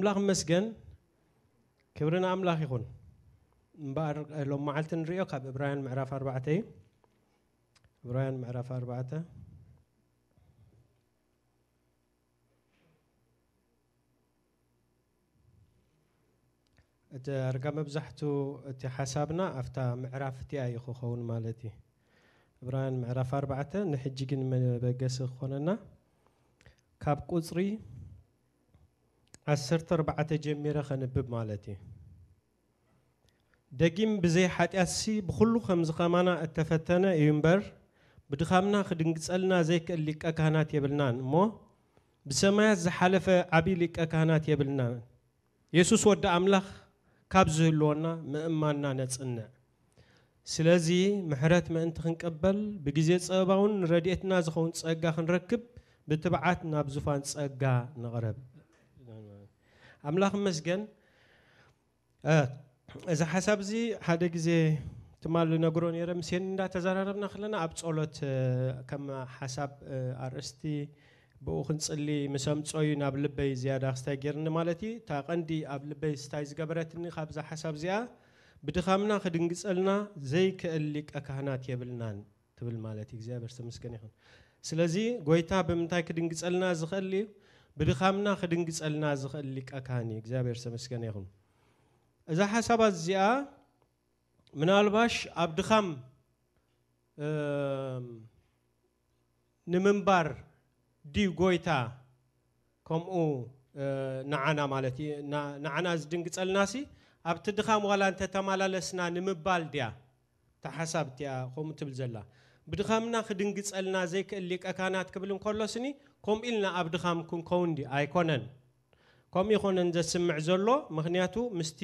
أملاخ مسجن كبرنا أملاخ يكون بار لو ما علت نريه كاب إبراهيم معرف أربعة تي إبراهيم معرف أربعة أت أرقام بزحتو أت حسابنا أفتا معرف تي أي خون مالتي إبراهيم معرف أربعة نحجي جن بقص خوننا كاب قصري عسرت أربعة جميرة خنبب مالتي دقيم بزي حتي أسي بخلو خمس خمانا التفتنا ينبر بدخامنا خدنقصلنا زي كليك أكهنات يبلنان مو بسمايات زحلف عبي ليك أكهنات يبلنان يسوس ود أملاخ كاب زهلونا مأمانا نتسنع سلازي محرات ما أنت خنقبل بجزي تصابون رديتنا زخون تصاقا خنركب بتبعاتنا بزفان تصاقا نغرب አምላኽ መስገን እዚ ሓሳብ እዚ ሓደ ግዜ ትማል ነግሮ ነይረ ምሴን እንዳተዘራረብና ከለና ኣብ ጸሎት ከም ሓሳብ ኣርእስቲ ብኡ ክንፅሊ ምሰምፆ እዩ ናብ ልበይ ዝያዳ ክስታይ ገይርኒ ማለት እዩ እታ ቀንዲ ኣብ ልበይ ስታይ ዝገበረትኒ ካብዛ ሓሳብ እዚኣ ብድኻምና ክድንግፀልና ዘይክእል ሊቀ ካህናት የብልናን ትብል ማለት እዩ እግዚኣብሔር ተመስገን ይኹን ስለዚ ጎይታ ብምንታይ ክድንግፀልና ዝኽእል እዩ ብድኻምና ክድንግፀልና ዝኽእል ሊቀ ካህን እግዚኣብሔር ተመስገነ ይኹን እዛ ሓሳባት እዚኣ ምናልባሽ ኣብ ድኻም ንምንባር ዲ ጎይታ ከምኡ ንዓና ማለት እዩ ንዓና ዝድንግፀልና ሲ ኣብቲ ድኻም ዋላ እንተተመላለስና ንምባል ድያ ተሓሳብ እቲያ ከምኡ ትብል ዘላ ብድኻምና ክድንግፀልና ዘይክእል ሊቀ ካህናት ክብል እንከሎስኒ ከምኡ ኢልና ኣብ ድኻም ክንከው እንዲ ኣይኮነን ከምኡ ይኮነን ዘስምዕ ዘሎ ምክንያቱ ምስቲ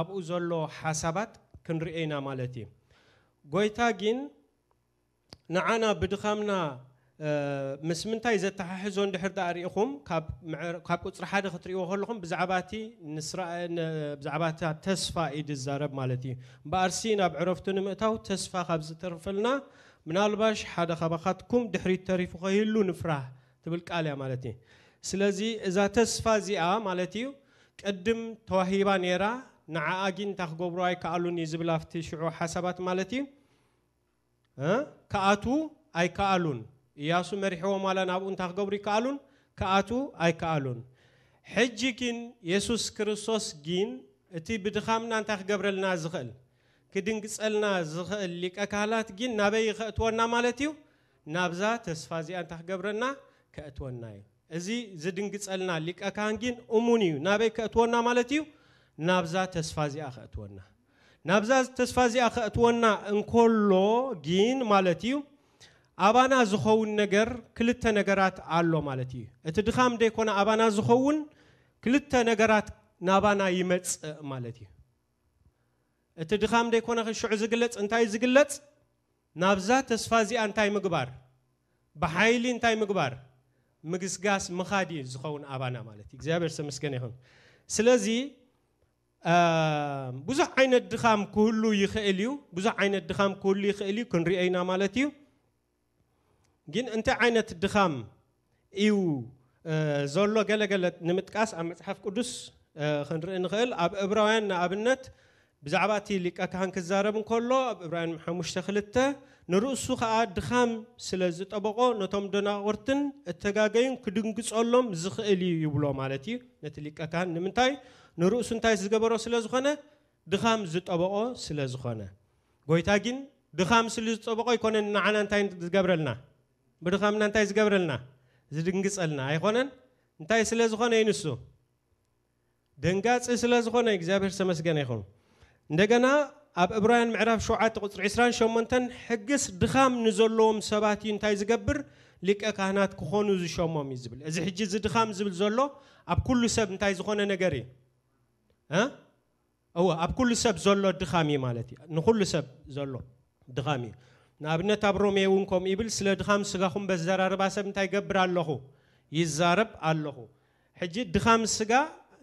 ኣብኡ ዘሎ ሓሳባት ክንርኦ ኢና ማለት እዩ ጎይታ ግን ንዓና ብድኻምና ምስ ምንታይ ዘተሓሕዞ እንድሕር ዳ ሪኢኹም ካብ ቁፅሪ ሓደ ክትሪእዎ ከለኹም ብዛዕባ እቲ ብዛዕባ እታ ተስፋ እዩ ዝዛረብ ማለት እዩ እምበኣርሲ ናብ ዕረፍቱ ንምእታው ተስፋ ካብ ዝተርፈልና ምናልባሽ ሓደ ኻባኻትኩም ድሕሪት ተሪፉ ኸይህሉ ንፍራህ ትብል ቃል እያ ማለት እዩ ስለዚ እዛ ተስፋ እዚኣ ማለት እዩ ቅድም ተዋሂባ ነይራ ንዓኣ ጊ እንታ ክገብሮ ኣይከኣሉን እዩ ዝብል ኣብቲ ሽዑ ሓሳባት ማለት እዩ ከኣቱ ኣይከኣሉን እያሱ መሪሕዎም ዋላ ናብኡ እንታ ክገብሩ ይከኣሉን ከኣቱ ኣይከኣሉን ሕጂ ግን የሱስ ክርስቶስ ግን እቲ ብድኻምና እንታይ ክገብረልና ዝኽእል كدنك سألنا زخلك أكالات جين نبي أتونا مالتيو نابزا تسفازي أنت قبرنا كأتونا أزي زدنك سألنا لك أكان جين أمونيو نبي كأتونا مالتيو ናብዛ ተስፋ እዚኣ ክእትወና ናብዛ ተስፋ እዚኣ ክእትወና እንከሎ ግን ማለት እዩ ኣባና ዝኸውን ነገር ክልተ ነገራት ኣሎ ማለት እዩ እቲ ድኻም ደይኮነ ኣባና ዝኸውን ክልተ እቲ ድኻም ደይኮነ ሽዑ ዝግለጽ እንታይ ዝግለጽ ናብዛ ተስፋ እዚኣ እንታይ ምግባር ብሓይሊ እንታይ ምግባር ምግስጋስ ምኻድ እዩ ዝኸውን ኣባና ማለት እዩ እግዚኣብሔር ተመስገን ይኹን ስለዚ ብዙሕ ዓይነት ድኻም ክህሉ ይኽእል እዩ ብዙሕ ዓይነት ድኻም ክህሉ ይኽእል እዩ ክንሪኦ ኢና ማለት እዩ ግን እንታይ ዓይነት ድኻም እዩ ዘሎ ገለገለ ንምጥቃስ ኣብ መፅሓፍ ቅዱስ ክንርኢ ንኽእል ኣብ ዕብራውያን ንኣብነት ብዛዕባ እቲ ሊቀ ካህን ክዛረብ እንከሎ ኣብ ዕብራይን ሓሙሽተ ክልተ ንርእሱ ከዓ ድኻም ስለ ዝጠበቆ ነቶም ደናቁርትን እተጋገዩን ክድንግፀሎም ዝኽእል እዩ ይብሎ ማለት እዩ ነቲ ሊቀ ካህን ንምንታይ ንርእሱ እንታይ ዝገበሮ ስለ ዝኾነ ድኻም ዝጠበቆ ስለ ዝኾነ ጎይታ ግን ድኻም ስለ ዝጠበቆ ይኮነን ንዓና እንታይ ዝገብረልና ብድኻምና እንታይ ዝገብረልና ዝድንግፀልና ኣይኮነን እንታይ ስለ ዝኾነ እዩ ንሱ ደንጋፂ ስለ ዝኾነ እግዚኣብሔር ተመስገነ ይኹን እንደገና ኣብ ዕብራውያን ምዕራፍ 7 ቁፅሪ 28 ሕግስ ድኻም ንዘለዎም ሰባት እዩ እንታይ ዝገብር ሊቀ ካህናት ክኾኑ ዝሸሞም እዩ ዝብል እዚ ሕጂ እዚ ድኻም ዝብል ዘሎ ኣብ ኩሉ ሰብ እንታይ ዝኾነ ነገር እዩ እወ ኣብ ኩሉ ሰብ ዘሎ ድኻም እዩ ማለት እዩ ንኩሉ ሰብ ዘሎ ድኻም እዩ ንኣብነት ኣብ ሮሜ እውን ከምኡ ይብል ስለ ድኻም ስጋኹም በዘራርባ ሰብ እንታይ ገብር ኣለኹ ይዛረብ ኣለኹ ሕጂ ድኻም ስጋ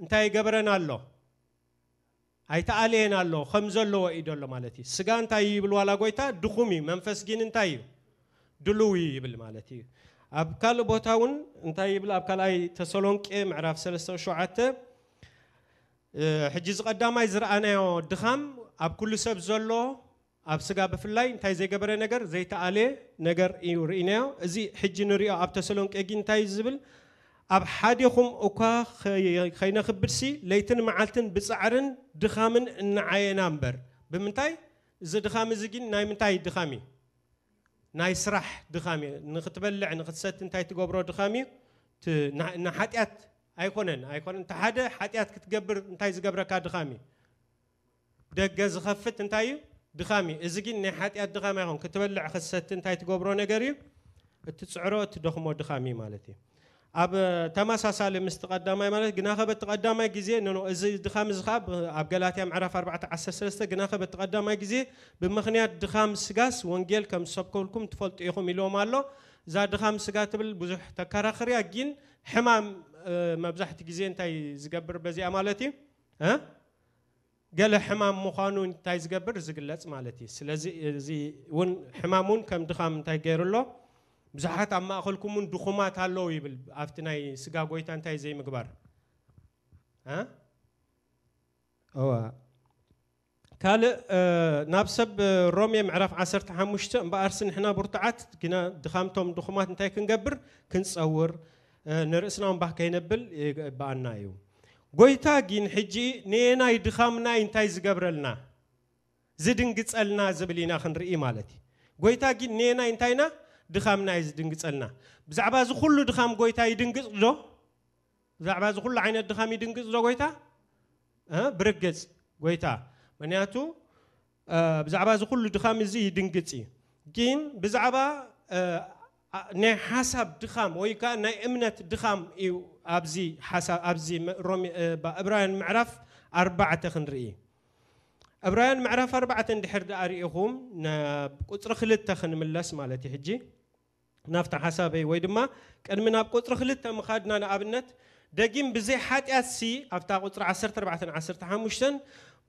እንታይ ይገበረን ኣሎ ኣይተኣልየን ኣሎ ከም ዘለዎ እዩ ደሎ ማለት እዩ ስጋ እንታይ ይብል ዋላ ጎይታ ድኹም እዩ መንፈስ ግን እንታይ እዩ ድልው ይብል ማለት እዩ ኣብ ካልእ ቦታ እውን እንታይ ይብል ኣብ ካልኣይ ተሰሎንቄ ምዕራፍ 37 ሕጂ ዝቐዳማይ ዝረኣናዮ ድኻም ኣብ ኩሉ ሰብ ዘሎ ኣብ ስጋ ብፍላይ እንታይ ዘይገበረ ነገር ዘይተኣለየ ነገር እዩ ርኢናዮ እዚ ሕጂ ንሪኦ ኣብ ተሰሎንቄ ግን እንታይ ዝብል ኣብ ሓደ ኹም እኳ ከይነኽብድሲ ለይትን መዓልትን ብፃዕርን ድኻምን እናዓየና እምበር ብምንታይ እዚ ድኻሚ እዚ ግን ናይ ምንታይ ድኻሚ ናይ ስራሕ ድኻሚ ንኽትበልዕ ንኽትሰት እንታይ ትገብሮ ድኻሚ ንሓጢኣት ኣይኮነን ኣይኮነን እቲ ሓደ ሓጢኣት ክትገብር እንታይ ዝገብረካ ድኻሚ ደገ ዝኸፍት እንታይ እዩ ድኻሚ እዚ ግን ናይ ሓጢኣት ድኻሚ ኣይኮን ክትበልዕ ክትሰቲ እንታይ ትገብሮ ነገር እዩ እትፅዕሮ እትደኽሞ ድኻሚ ማለት እዩ ኣብ ተመሳሳሊ ምስ ተቐዳማይ ማለት ግናኸ በቲ ቀዳማይ ግዜ ንኖ እዚ ድኻም እዚ ከዓ ኣብ ገላትያ ምዕራፍ 413 ግናኸ በቲ ቀዳማይ ግዜ ብምኽንያት ድኻም ስጋስ ወንጌል ከም ዝሰብከልኩም ትፈልጡ ኢኹም ኢሎም ኣሎ እዛ ድኻም ስጋ ትብል ብዙሕ ተከራኽርያ ግን ሕማም መብዛሕቲ ግዜ እንታይ ዝገብር በዚኣ ማለት እዩ ገለ ሕማም ምዃኑ እንታይ ዝገብር ዝግለፅ ማለት እዩ ስለዚ እዚ እውን ሕማም እውን ከም ድኻም እንታይ ገይሩሎ ብዙሓት ኣብ ማእኸልኩምን ድኹማት ኣለዉ ይብል ኣብቲ ናይ ስጋ ጎይታ እንታይ ዘይምግባር እዋ ካልእ ናብ ሰብ ሮሜ ምዕራፍ 15 እምበኣርሲ ንሕና ብርቱዓት ግና ድኻምቶም ድኹማት እንታይ ክንገብር ክንፀውር ንርእስና እምባህ ከይነብል ይግባኣና እዩ ጎይታ ግን ሕጂ ንየናይ ድኻምናይ እንታይ ዝገብረልና ዝድንግፀልና ዝብል ኢና ክንርኢ ማለት እዩ ጎይታ ግን ንየናይ እንታይና دخام نايز دنگت سلنا بزعبا زو خلو دخام قويتا يدنگت دو بزعبا زو خلو عينة دخام يدنگت دو قويتا برقز قويتا منياتو بزعبا زو خلو دخام يزي يدنگت سي جين بزعبا ني حساب دخام ويكا ني امنة دخام يو ابزي حساب ابزي رومي ابراهيم معرف اربعة تخنرئي ابراهيم معرف اربعة تندحر دا اريئهم قلت رخلت تخن من الاسم التي هجي ናብታ ሓሳበይ ወይ ድማ ቅድሚ ናብ ቁፅሪ 2 ምኻድና ንኣብነት ደጊም ብዘይ ሓጢኣት ሲ ኣብታ ቁፅሪ 1415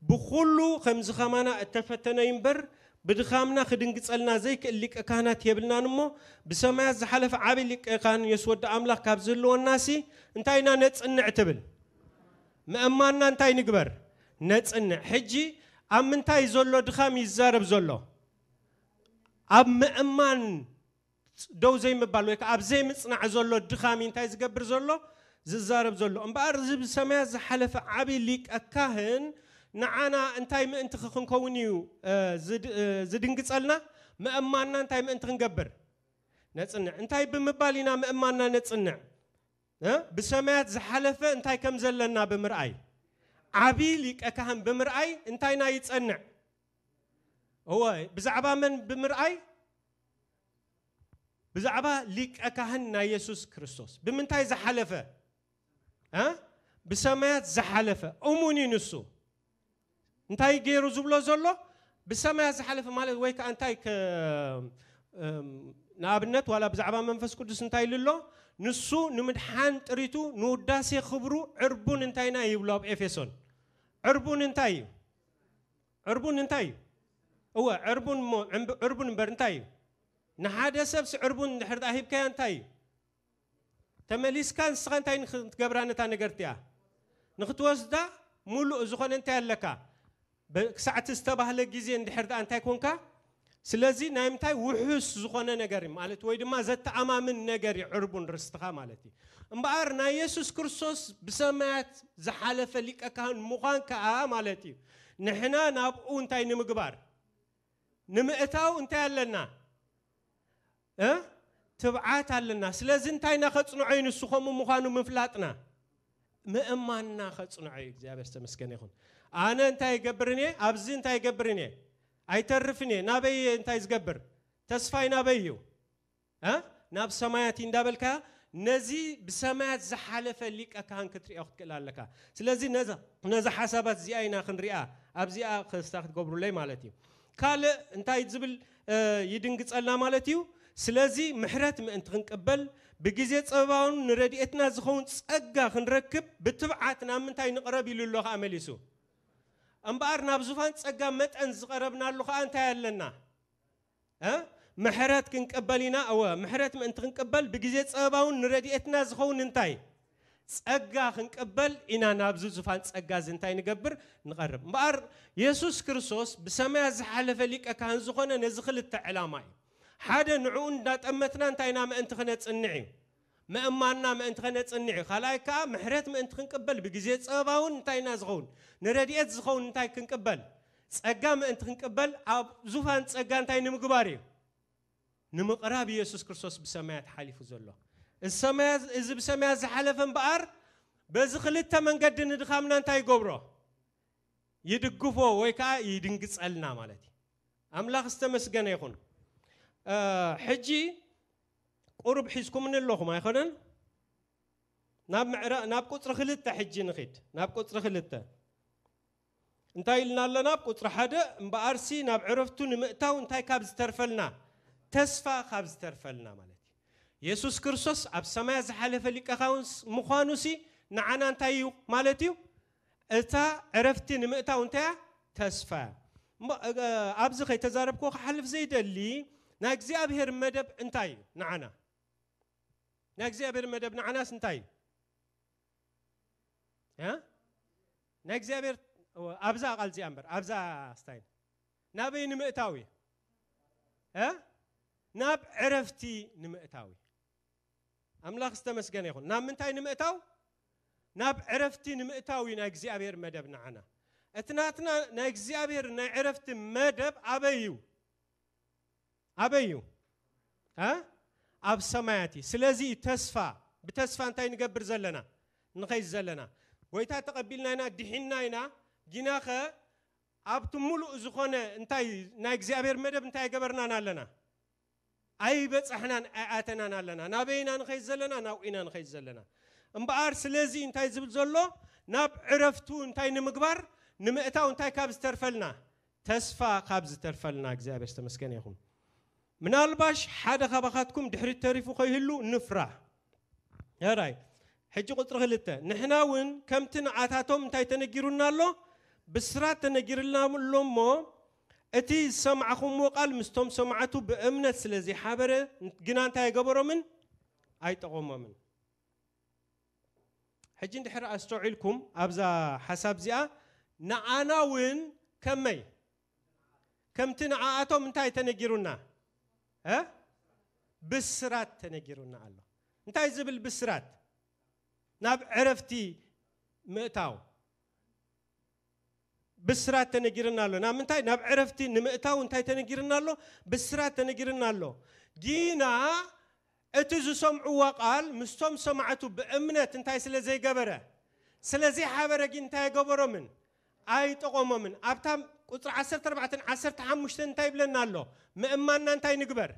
ብኩሉ ከምዝኸማና እተፈተነይ እምበር ብድኻምና ክድንግፀልና ዘይክእል ሊቀ ካህናት የብልናን እሞ ብሰማያት ዝሓለፈ ዓብዪ ሊቀ ካህን የስ ወዲ ኣምላኽ ካብ ዝህልወና ሲ እንታይ ኢና ነፅንዕ ትብል ምእማንና እንታይ ንግበር ነፅንዕ ሕጂ ኣብ ምንታይ ዘሎ ድኻም ይዛረብ ዘሎ ኣብ ምእማን ደው ዘይምባል ወይ ከዓ ኣብ ዘይምፅናዕ ዘሎ ድኻሚ እንታይ ዝገብር ዘሎ ዝዛረብ ዘሎ እምበኣር እዚ ብሰማያት ዝሓለፈ ዓብዪ ሊቀ ካህን ንዓና እንታይ ምእንቲ ክንከውን እዩ ዝድንግፀልና ምእማንና እንታይ ምእንቲ ክንገብር ነፅንዕ እንታይ ብምባል ኢና ምእማንና ነፅንዕ ብሰማያት ዝሓለፈ እንታይ ከም ዘለና ብምርኣይ ዓብዪ ሊቀ ካህን ብምርኣይ እንታይ ናይ ይፀንዕ እወ ብዛዕባ መን ብምርኣይ ብዛዕባ ሊቀ ካህን ናይ የሱስ ክርስቶስ ብምንታይ ዝሓለፈ ብሰማያት ዝሓለፈ እሙን ንሱ እንታይ ገይሩ ዝብሎ ዘሎ ብሰማያት ዝሓለፈ ማለት ወይ ከዓ እንታይ ንኣብነት ዋላ ብዛዕባ መንፈስ ቅዱስ እንታይ ኢሉ ኣሎ ንሱ ንምድሓን ጥሪቱ ንውዳሴ ክብሩ ዕርቡን እንታይና ይብሎ ኣብ ኤፌሶን ዕርቡን እንታይ እዩ ዕርቡን እንታይ እዩ እወ ዕርቡን እምበር እንታይ እዩ ንሓደ ሰብ ስዕርቡን ድሕር ዳ ሂብካያ እንታይ እዩ ተመሊስካ ንስኻ እንታይ ንክትገብራ ነታ ነገርቲ እያ ንክትወስዳ ሙሉእ ዝኾነ እንታይ ኣለካ ክሳዕቲ ዝተባህለ ግዜ እንድሕር ዳ እንታይ ኮንካ ስለዚ ናይ ምንታይ ውሑስ ዝኾነ ነገር ማለት ወይ ድማ ዘተኣማምን ነገር ይዕርቡን ርስትኻ ማለት እዩ እምበኣር ናይ የሱስ ክርስቶስ ብሰማያት ዝሓለፈ ሊቀካህን ምዃን ከዓ ማለት እዩ ንሕና ናብኡ እንታይ ንምግባር ንምእታው እንታይ ኣለና ትብዓት ኣለና ስለዚ እንታይና ከፅንዖ እዩ ንሱ ከምኡ ምዃኑ ምፍላጥና ምእማንና ከፅንዖ እዩ እግዚኣብሔር ተመስገነ ይኹን ኣነ እንታይ ይገብርን እየ ኣብዚ እንታይ ይገብርን እየ ኣይተርፍን እየ ናበይ እንታይ ዝገብር ተስፋይ ናበይ እዩ ናብ ሰማያት እንዳበልካ ነዚ ብሰማያት ዝሓለፈ ሊቀካን ክትሪኦ ክትክእል ኣለካ ስለዚ ነዚ ሓሳባት እዚኣ ኢና ክንሪኣ ኣብዚኣ ክስታ ክትገብሩለይ ማለት እዩ ካልእ እንታይ ዝብል ይድንግፀልና ማለት እዩ ስለዚ ምሕረት ምእንቲ ክንቅበል ብግዜ ፀበባውን ንረድኤትና ዝኸውን ፀጋ ክንረክብ ብትብዓት ናብ ምንታይ ንቕረብ ኢሉ ኣሎ ከዓ መሊሱ እምበኣር ናብ ዙፋን ፀጋ መጠን ዝቐረብናሉ ከዓ እንታይ ኣለና ምሕረት ክንቀበል ኢና እወ ምሕረት ምእንቲ ክንቅበል ብግዜ ፀበባውን ንረድኤትና ዝኸውን እንታይ ፀጋ ክንቅበል ኢና ናብዚ ዙፋን ፀጋ እዚ እንታይ ንገብር ንቐርብ እምበኣር የሱስ ክርስቶስ ብሰማያ ዝሓለፈ ሊቀ ካህን ዝኾነ ነዚ ክልተ ዕላማ እዩ حدا نعو نتأمتنا انتينا ما انت خنت النعي ما أمانا ما انت خنت النعي خلاك محرات ما انت خنقبل بجزية صباون انتينا زغون نرديت زغون انتين كنقبل سأقام انت خنقبل أب زوفان سأقام انتين مقباري نمقرابي يسوس كرسوس بسمات حالي فزلو السماز إذا بسماز حلفن بقر بزخلت من قد ندخمنا انتي قبره يدقفو ويكا يدنقص النعم على دي أملاخ استمس جنا يخون ሕጂ ቁርብ ሒዝኩምን ኣለኹም ኣይኮነን ናብ ቁፅሪ ክልተ ሕጂ ንኽድ ናብ ቁፅሪ ክልተ እንታይ ኢልና ኣለና ኣብ ቁፅሪ ሓደ እምበኣርሲ ናብ ዕረፍቱ ንምእታው እንታይ ካብ ዝተርፈልና ተስፋ ካብ ዝተርፈልና ማለት እዩ የሱስ ክርስቶስ ኣብ ሰማያ ዝሓለፈ ሊቀኻ ምዃኑ ሲ ንዓና እንታይ እዩ ማለት እዩ እታ ዕረፍቲ ንምእታው እንታያ ተስፋ ኣብዚ ከይተዛረብኮ ክሓልፍ ዘይደሊ ናይ እግዚኣብሔር መደብ እንታይ እዩ ንዓና ናይ እግዚኣብሔር መደብ ንዓናስ እንታይ እዩ ናይ እግዚኣብሔር ኣብዛ ቃል እዚኣ እምበር ኣብዛ ስታይል ናበይ ንምእታው እዩ ናብ ዕረፍቲ ንምእታው እዩ ኣምላኽ ዝተመስገነ ይኹን ናብ ምንታይ ንምእታው ናብ ዕረፍቲ ንምእታው እዩ ናይ እግዚኣብሔር መደብ ንዓና እቲ ናትና ናይ እግዚኣብሔር ናይ ዕረፍቲ መደብ ኣበይ እዩ አበዩ ኣብ ሰማያት እዩ ስለዚ ተስፋ ብተስፋ እንታይ ንገብር ዘለና ንኸይድ ዘለና ጎይታ ተቐቢልና ኢና ድሒና ኢና ግና ኸ ኣብቲ ሙሉእ ዝኾነ እንታይ ናይ እግዚኣብሔር መደብ እንታይ ገበርናን ኣለና ኣይበፅሕናን ኣይኣተናን ኣለና ናበይና ንኸይድ ዘለና ናብኡ ኢና ንኸይድ ዘለና እምበኣር ስለዚ እንታይ ዝብል ዘሎ ናብ ዕረፍቱ እንታይ ንምግባር ንምእታው እንታይ ካብ ዝተርፈልና ተስፋ ካብ ዝተርፈልና እግዚኣብሔር ዝተመስገነ ይኹን من ألباش حدا خبختكم دحر التريف خيهلو نفرح يا راي حجي قلت رغلتا نحنا وين كم تنعاتاتهم انتا يتنقيرونا له بسرات تنقيرنا لهم مو اتي سمعكم وقال مستوم سمعتو بأمنة سلزي حابرة جنا انتا يقبرو من اي تقوم من حجي دحر استوعيلكم ابزا حساب زيا نعانا وين كمي كم تنعاتهم انتا يتنقيرونا ها ብስራት ተነጊሩና ኣሎ እንታይ ዝብል ብስራት ናብ ዕረፍቲ ምእታው ብስራት ተነጊርና ኣሎ ናብ ምንታይ ናብ ዕረፍቲ ንምእታው እንታይ ተነጊርና ኣሎ ብስራት ተነጊርና ኣሎ ግና እቲ ዝሰምዕዎ ቃል ምስቶም ሰማዕቱ ብእምነት እንታይ ስለ ዘይገበረ ስለዘይሓበረ ግ እንታይ ገበሮምን ኣይጠቆሞምን ኣብታ ቁፅሪ 14 15 እንታይ ይብለና ኣሎ ምእማንና እንታይ ንግበር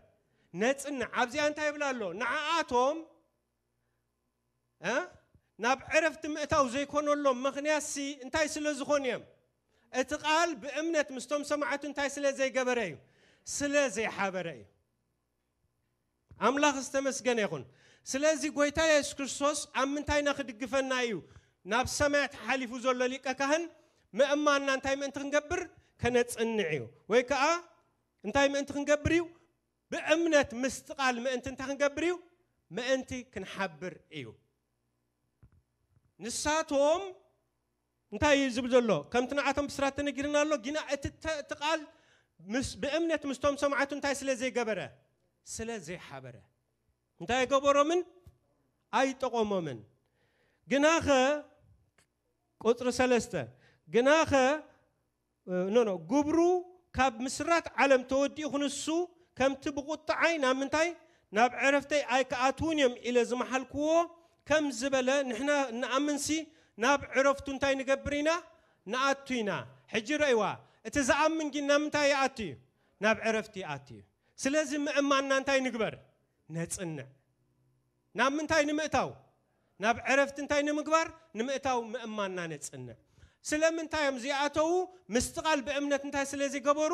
ነፅንዕ ኣብዚኣ እንታይ ይብላ ኣሎ ንዓኣቶም ናብ ዕረፍቲ ምእታው ዘይኮነሎም ምክንያት ሲ እንታይ ስለ ዝኾኑ እዮም እቲ ቃል ብእምነት ምስቶም ሰማዕቱ እንታይ ስለ ዘይገበረ እዩ ስለ ዘይሓበረ እዩ ኣምላኽ ዝተመስገነ ይኹን ስለዚ ጎይታ የሱስ ክርስቶስ ኣብ ምንታይ ናክድግፈና እዩ ናብ ሰማያት ሓሊፉ ዘሎ ሊቀ ካህን ምእማንና እንታይ ምእንቲ ክንገብር كنتصنع وي ويكا انتي ما انت كنقبريو بامنه مستقال ما انت انت كنقبريو ما انت كنحبر ايو نساتهم انت يزبل الله كم تنعتهم بسرات نجرنا الله جينا اتتقال مس بأمنة مستوم سمعت انت سلا زي قبره سلا حبره انت قبره من اي تقوم من جناخه قطر سلسته جناخه ኖ ኖ ግብሩ ካብ ምስራት ዓለም ተወዲኡ ክንሱ ከምቲ ብቁጥዓይ ናብ ምንታይ ናብ ዕረፍተይ ኣይከኣትውን እዮም ኢለ ዝመሓልክዎ ከም ዝበለ ንሕና ንኣምንሲ ናብ ዕረፍቱ እንታይ ንገብር ኢና ንኣቱ ኢና ሕጂ ረእይዋ እቲ ዝኣምን ግን ናብ ምንታይ ይኣቱ እዩ ናብ ዕረፍቲ ይኣቱ እዩ ስለዚ ምእማንና እንታይ ንግበር ነፅንዕ ናብ ምንታይ ንምእታው ናብ ዕረፍቲ እንታይ ንምግባር ንምእታው ምእማንና ነፅንዕ ስለምንታይ እዮም ዝኣተዉ ምስቲ ቓል ብእምነት እንታይ ስለ ዘይገበሩ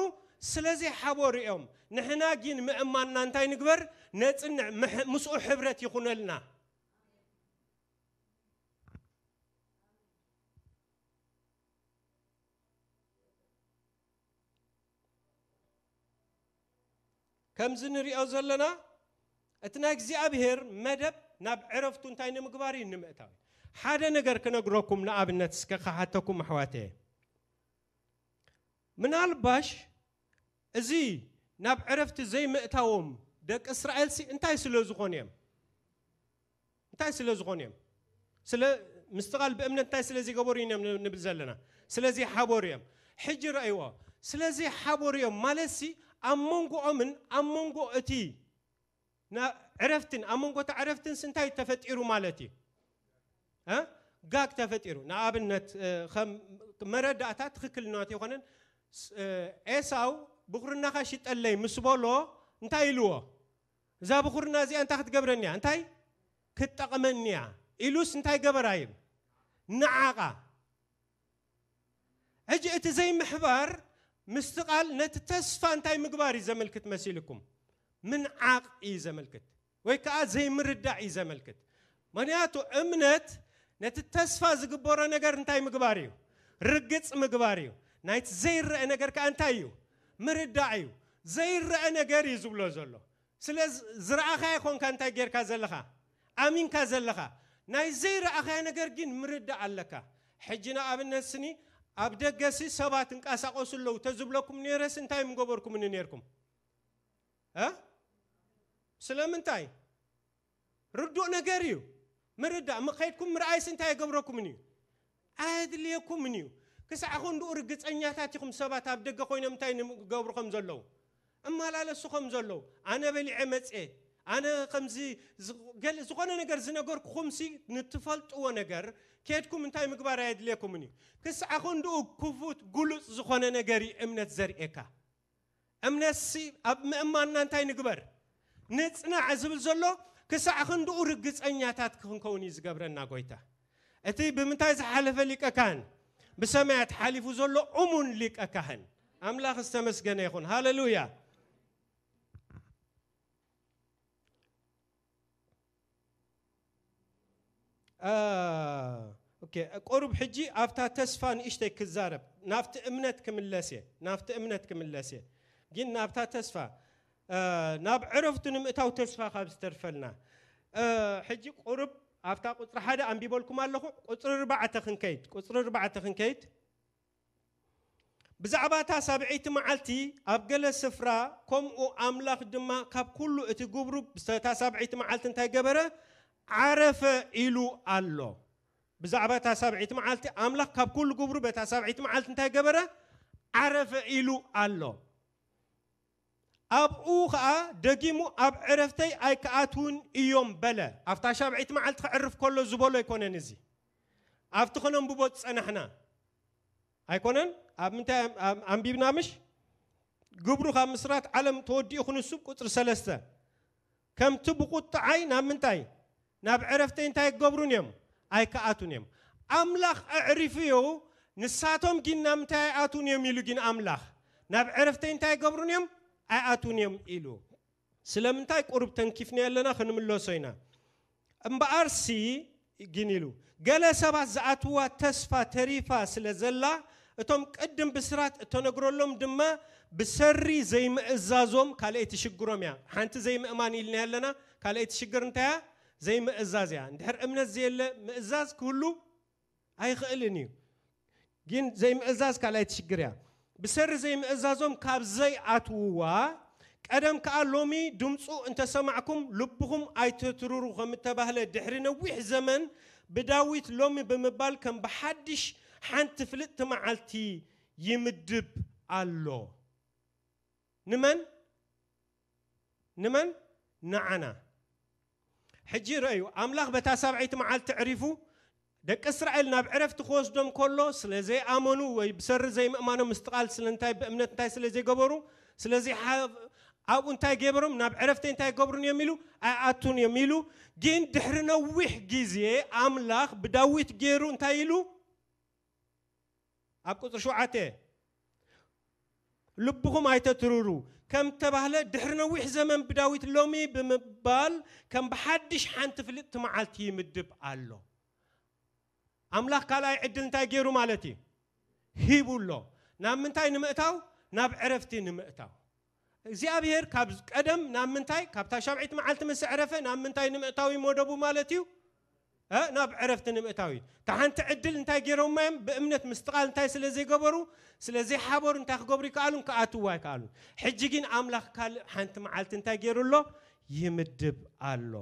ስለዚ ሓበሩ እዮም ንሕና ግን ምእማንና እንታይ ንግበር ነፅንዕ ምስኡ ሕብረት ይኹነልና ከምዚ ንሪኦ ዘለና እቲ ናይ እግዚኣብሄር መደብ ናብ ዕረፍቱ እንታይ ንምግባር እዩ ንምእታው እዩ حدا نجر كنجركم لأب النتس كخاتكم محواته من البش زي ناب عرفت زي مئتهم دك إسرائيل سي انتاي سلو زغونيم انتاي سلو زغونيم سلا مستقل بأمن انتاي سلا زي قبورينيم نبزلنا سلا زي حابوريم حجر أيوة سلا زي حابوريم مالسي أمونغو أمن أمونغو أتي نا عرفتن أمونغو تعرفتن سنتاي تفتئرو مالتي ጋግ ተፈጢሩ ንኣብነት መረዳእታት ትክክልነት ይኮነን ኤሳው ብኩርናኻ ሽጠለይ ምስ በሎ እንታይ ኢልዎ እዛ ብኩርና እዚኣ እንታይ ክትገብረኒ እያ እንታይ ክትጠቕመኒ እያ ኢሉስ እንታይ ገበራ እዩ ንዓቓ ሕጂ እቲ ዘይምሕባር ምስቲ ቓል ነቲ ተስፋ እንታይ ምግባር እዩ ዘመልክት መሲልኩም ምንዓቕ እዩ ዘመልክት ወይ ከዓ ዘይምርዳእ እዩ ዘመልክት ምክንያቱ እምነት ነቲ ተስፋ ዝግበሮ ነገር እንታይ ምግባር እዩ ርግፅ ምግባር እዩ ናይቲ ዘይረአ ነገር ከዓ እንታይ እዩ ምርዳእ እዩ ዘይረአ ነገር እዩ ዝብሎ ዘሎ ስለዚ ዝረኣኸያ ይኮንካ እንታይ ጌርካ ዘለኻ ኣሚንካ ዘለኻ ናይ ዘይረኣኸያ ነገር ግን ምርዳእ ኣለካ ሕጂ ንኣብነት ስኒ ኣብ ደገሲ ሰባት እንቀሳቀሱ ኣለዉ ተዝብለኩም ነይረስ እንታይ ምገበርኩምኒ ነርኩም ስለምንታይ ርዱእ ነገር እዩ ምርዳእ ምኸይድኩም ምርኣይስ እንታይ የገብረኩምን እዩ ኣድልየኩምን እዩ ክሳዕ ኹ ንድኡ ርግፀኛታት ኢኹም ሰባት ኣብ ደገ ኮይኖም እንታይ ንገብሩ ከም ዘለዉ እመላለሱ ከም ዘለዉ ኣነ በሊዐ መፅአ ኣነ ከምዚ ዝኾነ ነገር ዝነገርኩኹም ሲ ንትፈልጥዎ ነገር ከድኩም እንታይ ምግባር ኣየድልየኩምን እዩ ክሳዕ ኹ ንድኡ ክፉት ጉሉፅ ዝኾነ ነገር እዩ እምነት ዘርእካ እምነት ሲ ኣብ ምእማንና እንታይ ንግበር ንፅናዕ ዝብል ዘሎ كسعخن دو رجس أن ياتات كون كوني زقبر النقويتا أتي بمنتاي زحلف لك أكان بسمعت أمون لك أكان أم لا خستمس جنيخون هاللويا اوكي حجي افتا تسفان اشتي كزارب نافت امنت كم اللاسي نافت امنت كم اللاسي جين نافتا تسفان ናብ ዕረፍቱ ንምእታው ተስፋ ካብ ዝተርፈልና ሕጂ ቁርብ ኣብታ ቁፅሪ ሓደ ኣንቢበልኩም ኣለኹ ቁፅሪ ርባዕተ ክንከይድ ቁፅሪ ርባዕተ ክንከይድ ብዛዕባ እታ ሳብዒይቲ መዓልቲ ኣብ ገለ ስፍራ ከምኡ ኣምላኽ ድማ ካብ ኩሉ እቲ ግብሩ እታ ሳብዒይቲ መዓልቲ እንታይ ገበረ ዓረፈ ኢሉ ኣሎ ብዛዕባ እታ ሳብዒይቲ መዓልቲ ኣምላኽ ካብ ኩሉ ግብሩ በታ ሳብዒይቲ መዓልቲ እንታይ ገበረ ዓረፈ ኢሉ ኣሎ ኣብኡ ከዓ ደጊሙ ኣብ ዕረፍተይ ኣይከኣትውን እዮም በለ ኣብታ ሻብዒት መዓልቲ ክዕርፍ ከሎ ዝበሎ ኣይኮነን እዚ ኣብቲ ክነንብቦ ዝፀናሕና ኣይኮነን ኣብ ምንታይ ኣንቢብና ምሽ ግብሩ ካብ ምስራት ዓለም ተወዲኡ ክንሱብ ቁፅሪ ሰለስተ ከምቲ ብቁጥዓይ ናብ ምንታይ ናብ ዕረፍተይ እንታይ ክገብሩን እዮም ኣይከኣቱን እዮም ኣምላኽ ኣዕሪፉ ዮ ንሳቶም ግን ናብ ምንታይ ኣይኣቱን እዮም ኢሉ ግን ኣምላኽ ናብ ዕረፍተይ እንታይ ገብሩን እዮም ኣኣቱን እዮም ኢሉ ስለምንታይ ቁርብ ተንኪፍና ኣለና ክንምለሶ ኢና እምበኣርሲ ግን ኢሉ ገለ ሰባት ዝኣትዋ ተስፋ ተሪፋ ስለ ዘላ እቶም ቅድም ብስራት እተነግረሎም ድማ ብሰሪ ዘይምእዛዞም ካልአይ ትሽግሮም እያ ሓንቲ ዘይምእማን ኢልና ኣለና ካልአይ ትሽግር እንታይ እያ ዘይምእዛዝ እያ እንድሕር እምነት ዘየለ ምእዛዝ ክህሉ ኣይኽእልን እዩ ግን ዘይምእዛዝ ካልኣይ ትሽግር እያ بسر زي مئزازوم كاب زي اتووا قدم كالومي دمصو انت سمعكم لبهم ايتترور غمتبهله دحرنا ويح زمن بداويت لومي بمبال كم بحدش حنت فلت معلتي يمدب الله نمن نمن نعنا حجي رايو املاخ بتا سبعيت معلت دك إسرائيل ناب عرفت خوش دم كله سلزي آمنو ويبسر زي مأمانو مستقال سلنتاي بأمنتاي سلزي قبرو سلزي حاف أو أنتاي قبرو ناب عرفت أنتاي قبرو يميلو أعطون يميلو جين دحرنا ويح جيزي أملاخ بداويت جيرو أنتايلو أبكو تشو عاتي لبهم عيتا ترورو كم تبهلا دحرنا ويح زمن بداويت لومي بمبال كم بحدش حانت فلت معالتي مدب الله ኣምላኽ ካልኣይ ዕድል እንታይ ገይሩ ማለት እዩ ሂቡሎ ናብ ምንታይ ንምእታው ናብ ዕረፍቲ ንምእታው እግዚኣብሔር ካብ ቀደም ናብ ምንታይ ካብታ ሻብዒት መዓልቲ ምስ ዕረፈ ናብ ምንታይ ንምእታው ይመደቡ ማለት እዩ ናብ ዕረፍቲ ንምእታው እዩ እታ ሓንቲ ዕድል እንታይ ገይሮም እዮም ብእምነት ምስትቓል እንታይ ስለ ዘይገበሩ ስለ ዘይሓበሩ እንታይ ክገብሩ ይከኣሉን ክኣትዋ ይከኣሉን ሕጂ ግን ኣምላኽ ካልእ ሓንቲ መዓልቲ እንታይ ገይሩ ኣሎ ይምድብ ኣሎ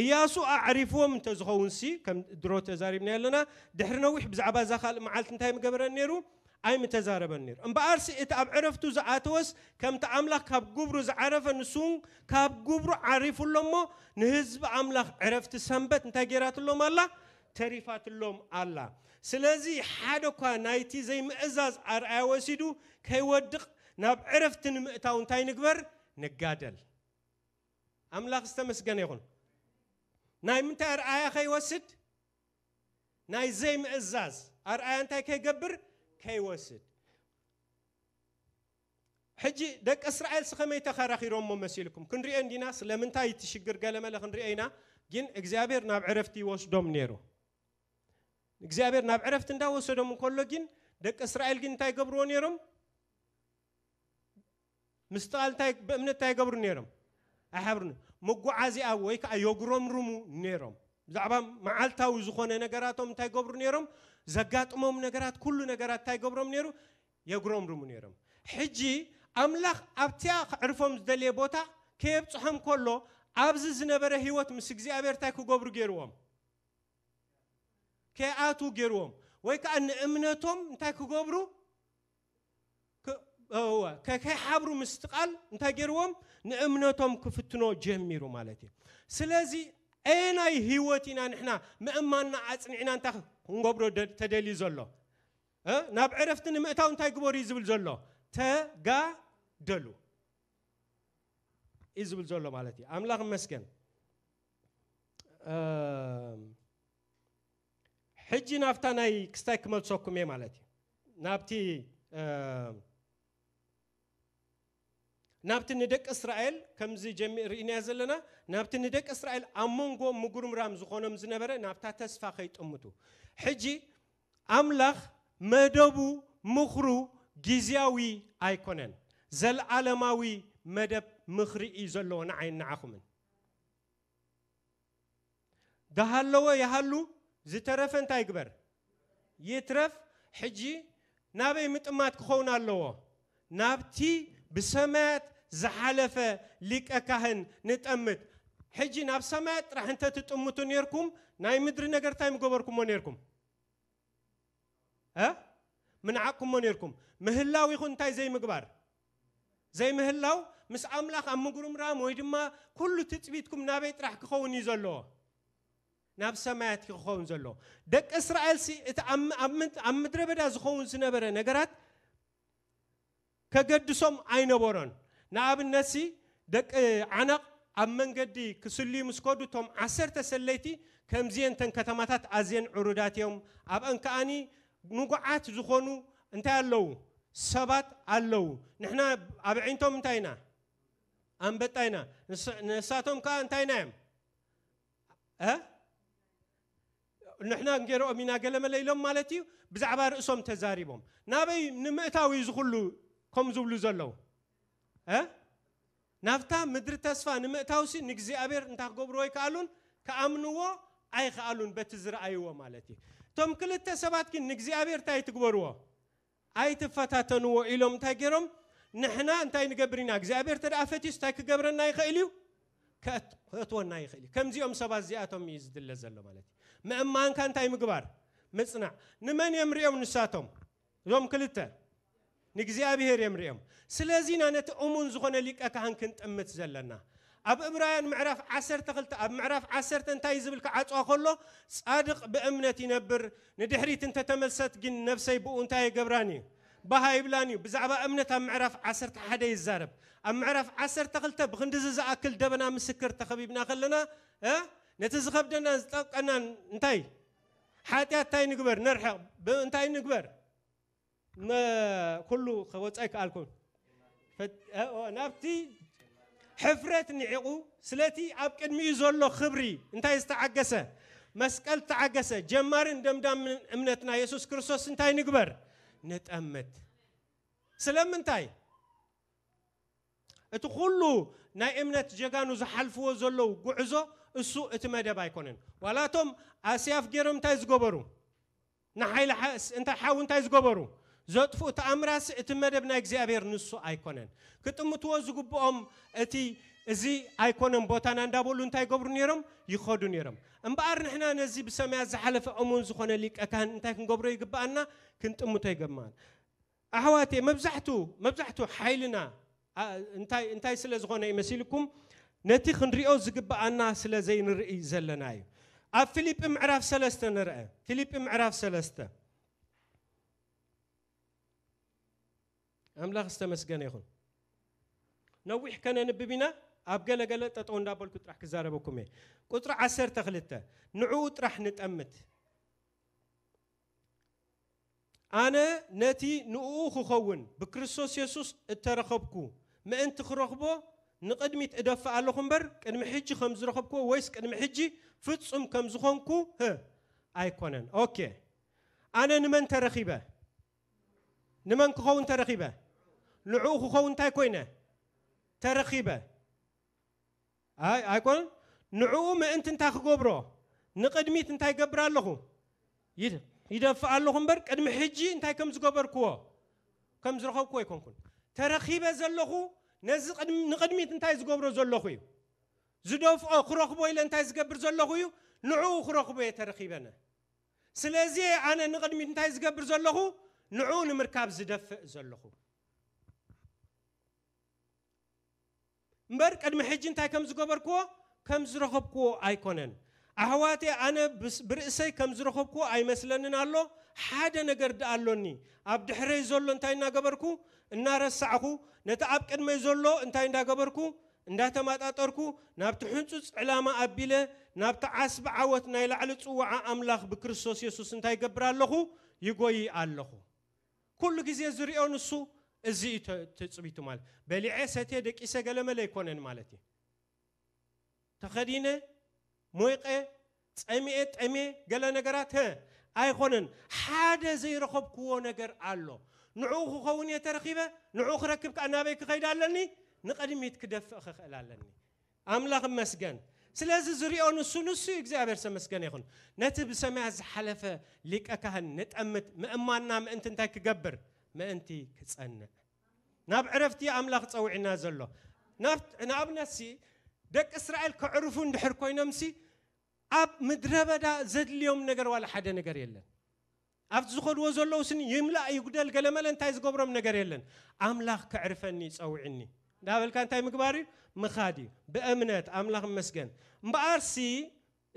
اياسو اعرفو من تزخونسي كم درو تزاربنا لنا دحرنا ويح بزعبا زخال معالت انتهي مقبرا نيرو اي متزاربا نير ام بارسي ات عرفتو زعاتوس كم تعملك كاب قبرو زعرف نسون كاب قبرو عرفو لما نهزب عملك عرفت سنبت انتهي قيرات اللهم الله تريفات اللهم الله سلازي حدوكا نايتي زي مئزاز عرعي وسيدو كي ودق ناب عرفت نمئتاو انتهي نقبر نقادل املاخ استمسكن يقول ናይ ምንታይ ኣርኣያ ከይወስድ ናይ ዘይምእዛዝ ኣርኣያ እንታይ ከይገብር ከይወስድ ሕጂ ደቂ እስራኤል ስኸመይ ተኸራኺሮሞ መሲልኩም ክንሪኦ እንዲና ስለምንታይ ትሽግር ገለመለ ክንሪኦ ኢና ግን እግዚኣብሔር ናብ ዕረፍቲ ይወስዶም ነይሩ እግዚኣብሔር ናብ ዕረፍቲ እንዳወሰዶም እንከሎ ግን ደቂ እስራኤል ግን እንታይ ገብርዎ ነይሮም ምስትቓል ብእምነት እንታይ ገብሩ ነይሮም ኣይሓብሩን መጓዓዝያ ወይ ከዓ የጉረምርሙ ነይሮም ብዛዕባ መዓልታዊ ዝኾነ ነገራቶም እንታይ ገብሩ ነይሮም ዘጋጥሞም ነገራት ኩሉ ነገራት እንታይ ገብሮም ነይሩ የጉረምርሙ ነይሮም ሕጂ ኣምላኽ ኣብቲያ ክዕርፎም ዝደልየ ቦታ ከየብፅሖም ከሎ ኣብዚ ዝነበረ ሂወት ምስ እግዚኣብሔር እንታይ ክገብሩ ገይርዎም ከይኣትዉ ገይርዎም ወይ ከዓ ንእምነቶም እንታይ ክገብሩ هو ككي حبرو مستقل انت جيروم نأمنتهم كفتنو جميرو مالتي سلازي اينا هيوتينا نحنا مأمنا عصنعنا انت نغبرو تدلي زلو أه؟ ناب عرفتني مأتاو انت قبور يزبل زلو تغا دلو يزبل زلو مالتي املاغ مسكن أه... حجي نافتاناي كستاكمل صوكمي مالتي نابتي أه... ናብቲ ንደቂ እስራኤል ከምዚ ርኢና ዘለና ናብቲ ንደቂ እስራኤል ኣብ መንጎም ምጉርምራም ዝኾኖም ዝነበረ ናብታ ተስፋ ከይጥምቱ ሕጂ ኣምላኽ መደቡ ምኽሩ ግዜያዊ ኣይኮነን ዘለዓለማዊ መደብ ምኽሪ እዩ ዘለዎ ንዓይን ንዓኹምን ዝሃለወ ይሃሉ ዝተረፈ እንታይ ይግበር ይትረፍ ሕጂ ናበይ ምጥማት ክኸውን ኣለዎ ናብቲ ብሰማያት ዝሓለፈ ሊቀ ካህን ንጠምት ሕጂ ናብ ሰማይ ጥራሕ እንተ ትጥምቱ ነርኩም ናይ ምድሪ ነገር እንታይ ምገበርኩሞ ነርኩም ምንዓቅኩሞ ነርኩም ምህላው ይኹን እንታይ ዘይምግባር ዘይምህላው ምስ ኣምላኽ ኣብ ምጉርምራም ወይ ድማ ኩሉ ትፅቢትኩም ናበይ ጥራሕ ክኸውን እዩ ዘለዎ ናብ ሰማያት ክኸውን ዘለዎ ደቂ እስራኤልሲ እቲ ኣብ ምድረ በዳ ዝኸውን ዝነበረ ነገራት ከገድሶም ኣይነበሮን نعم النسي دك عنق عم من قدي كسلي مسكود توم عسر تسليتي كم زين تن كتماتات عزين عروضات يوم أب أنك أني نقعات زخونو أنت اللو سبات اللو نحنا أب عينتم تاينا أم بتاينا نس نساتهم كان تاينا ها نحنا نجرو من أجل ما ليلهم مالتي بزعبار اسم تزاريبهم نابي نمتاوي زخلو كم زبل زلو ናብታ ምድሪ ተስፋ ንምእታው ሲ ንእግዚኣብሔር እንታክገብርዎ ይከኣሉን ከኣምንዎ ኣይከኣሉን በቲ ዝረኣይዎ ማለት እዩ እቶም ክልተ ሰባት ግን ንእግዚኣብሔር እንታይ ትግበርዎ ኣይትፈታተንዎ ኢሎም እንታይ ገይሮም ንሕና እንታይ ንገብር ኢና እግዚኣብሔር ተደኣ ፈትዩስ እንታይ ክገብረና ይኽእል እዩ ክእትወና ይኽእል እዩ ከምዚኦም ሰባት እዚኣቶም እዩ ዝድለ ዘሎ ማለት እዩ ምእማንካ እንታይ ምግባር ምፅናዕ ንመን እዮም ንሪኦም ንሳቶም እዞም ክልተ نجزابير يمريم سلازين انا تؤمن زغنا لك اكان كنت امت زلنا اب ابراهيم معرف عسر تغلت اب معرف عسر تنتاي زبلك اخولو صادق بامنتي نبر ندحريت انت تملست جن نفسي بونتاي قبراني بهاي بلاني بزعبا امنت ام معرف عسر حدا يزارب ام معرف عسر تغلت بغندز زاكل دبنا مسكر تخبيبنا خلنا ها نتزخب دنا انتاي حاتي تاي نكبر نرحب انتاي نكبر ما كله خوات أيك ألكون أه، أه، نفتي حفرت نعقو سلتي أبك أدمي خبري أنت يستعقسة مسكال تعقسة جمار دم دم من أمنتنا يسوس كرسوس أنت نكبر نتأمت سلام أنتي أتو كله نا أمنت جغان وزحلفو زولو قعزو السوء اتمادة بايكونن ولاتهم أسياف جيرم تايز قبرو نحايل حاس أنت حاو أنت تايز قبرو ዘጥፍኡ ተኣምራስ እቲ መደብ ናይ እግዚኣብሔር ንሱ ኣይኮነን ክጥምትዎ ዝግብኦም እቲ እዚ ኣይኮነን ቦታና እንዳበሉ እንታይ ገብሩ ነይሮም ይኸዱ ነይሮም እምበኣር ንሕና ነዚ ብሰማያት ዝሓለፈ እሙን ዝኾነ ሊቀ ካህን እንታይ ክንገብሮ ይግባአና ክንጥምቶ ይገማል ኣሕዋቴ መብዛሕትኡ መብዛሕትኡ ሓይልና እንታይ ስለ ዝኾነ ይመሲልኩም ነቲ ክንሪኦ ዝግባአና ስለ ዘይንርኢ ዘለና እዩ ኣብ ፊልጵ ምዕራፍ ሰለስተ ንርአ ፊልጵ ምዕራፍ ሰለስተ أملاخ استمسكنا يخون نوح كان نببنا أبقى لقال تطعون دابل كنت رح كزارة بكمي كنت رح عسر تغلطة نعود رح نتأمت أنا نتي نؤوخ خون بكريسوس يسوس اترخبكو ما أنت خرخبو نقدمي تدفع لكم بر أنا محجي خمز رخبكو أنا كان محجي فتصم كمز خونكو ها أيكونن أوكي أنا نمن ترخيبه نمن كخون ترخيبه لعوخ خو انتاي كوينه ترخيبه اي ايكون نعو ما انت انتا خغبرو نقدميت انتا يقبر لكم يدفع لكم بر قدم حجي انتا كم زغبركو كم زرخوكو يكونكم ترخيبه زلخو نز قدم نقدميت انتا زغبرو زلخو ዝደፍኦ ክረኽቦ ኢለ እንታይ ዝገብር ዘለኹ እዩ ንዕኡ ክረኽቦ እየ ተረኺበነ ስለዚ ኣነ ንቕድሚት እንታይ ዝገብር ዘለኹ ንዕኡ ንምርካብ ዝደፍእ ዘለኹ እምበር ቅድሚ ሕጂ እንታይ ከም ዝገበርክዎ ከም ዝረኸብክዎ ኣይኮነን ኣሕዋቴ ኣነ ብርእሰይ ከም ዝረኸብክዎ ኣይመስለንን ኣሎ ሓደ ነገር ድኣሎኒ ኣብ ድሕረይ ዘሎ እንታይ እናገበርኩ እናረሳዕኹ ነቲ ኣብ ቅድመይ ዘሎ እንታይ እንዳገበርኩ እንዳተማጣጠርኩ ናብቲ ሕንፁፅ ዕላማ ኣቢለ ናብቲ ዓስቢ ዓወት ናይ ላዕሊ ፅዋዓ ኣምላኽ ብክርስቶስ የሱስ እንታይ ገብር ኣለኹ ይጎይ ኣለኹ ኩሉ ግዜ ዝርዮ ንሱ እዚዩ ትፅቢቱ ማለት በሊዐ ሰትየ ደቂሰ ገለመለ ኣይኮነን ማለት እዩ ተኸዲነ ሞይቀ ፀሚአ ጠምየ ገለ ነገራት ኣይኮነን ሓደ ዘይረኸብክዎ ነገር ኣሎ ንዕኡ ክኸውን እየ ተረኺበ ንዕኡ ክረክብ ከዓ ናበይ ክኸይድ ኣለኒ ንቐድሚት ክደፍእ ክኽእል ኣለኒ ኣምላኽ መስገን ስለዚ ዝሪኦ ንሱ ንሱ እግዚኣብሔር ሰመስገን ይኹን ነቲ ብሰማያት ዝሓለፈ ሊቀ ካህን ንጠምት ምእማንና ምእንቲ እንታይ ክገብር ምእንቲ ክጸንዕ ናብ ዕረፍቲ ኣምላኽ ፀዊዕና ዘሎ ንኣብነትሲ ደቂ እስራኤል ክዕርፉ እንድሕር ኮይኖምሲ ኣብ ምድረ በዳ ዘድልዮም ነገር ዋላ ሓደ ነገር የለን ኣብቲ ዝኸድዎ ዘለዉ ስኒ ይምላእ ይጉደል ገለመለ እንታይ ዝገብሮም ነገር የለን ኣምላኽ ክዕርፈኒ ይፀውዕኒ እንዳበልካ እንታይ ምግባር እዩ ምኻድ እዩ ብእምነት ኣምላኽ መስገን እምበኣርሲ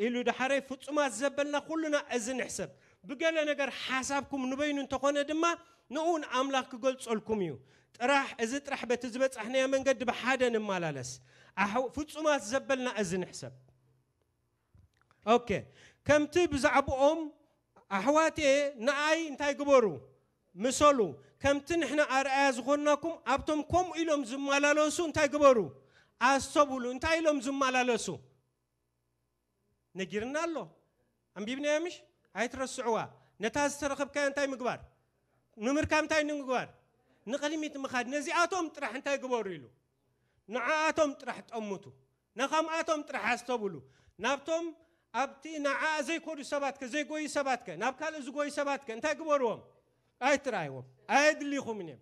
ኢሉ ዳሓረይ ፍፁማት ዘበልና ኩሉና እዚ ንሕሰብ ብገለ ነገር ሓሳብኩም ንበይኑ እንተኾነ ድማ ንኡን ኣምላኽ ክገልጸልኩም እዩ ጥራሕ እዚ ጥራሕ በቲ ዝበፅሕናዮ መንገዲ ብሓደ ንመላለስ ፍጹማት ዘበልና እዚ ንሕሰብ ኦኬ ከምቲ ብዛዕብኦም ኣሕዋቴ ንኣይ እንታይ ግበሩ ምሰሉ ከምቲ ንሕና ኣርኣያ ዝኾንናኩም ኣብቶም ከምኡ ኢሎም ዝመላለሱ እንታይ ግበሩ ኣስተብሉ እንታይ ኢሎም ዝመላለሱ ነጊርና ኣሎ ኣንቢብናዮ ምሽ ኣይትረስዕዋ ነታ ዝተረኸብካዮ እንታይ ምግባር نمركام تاي نغوار نقلي ميت مخاد نزي اتوم طرح انت غبور يلو نع اتوم طرح تقمتو نخام اتوم طرح استبلو نبتوم ابتي نع ازي كودي سبات كزي غوي سبات ك ناب كال ازي غوي سبات اي ترايوم اي دلي خومني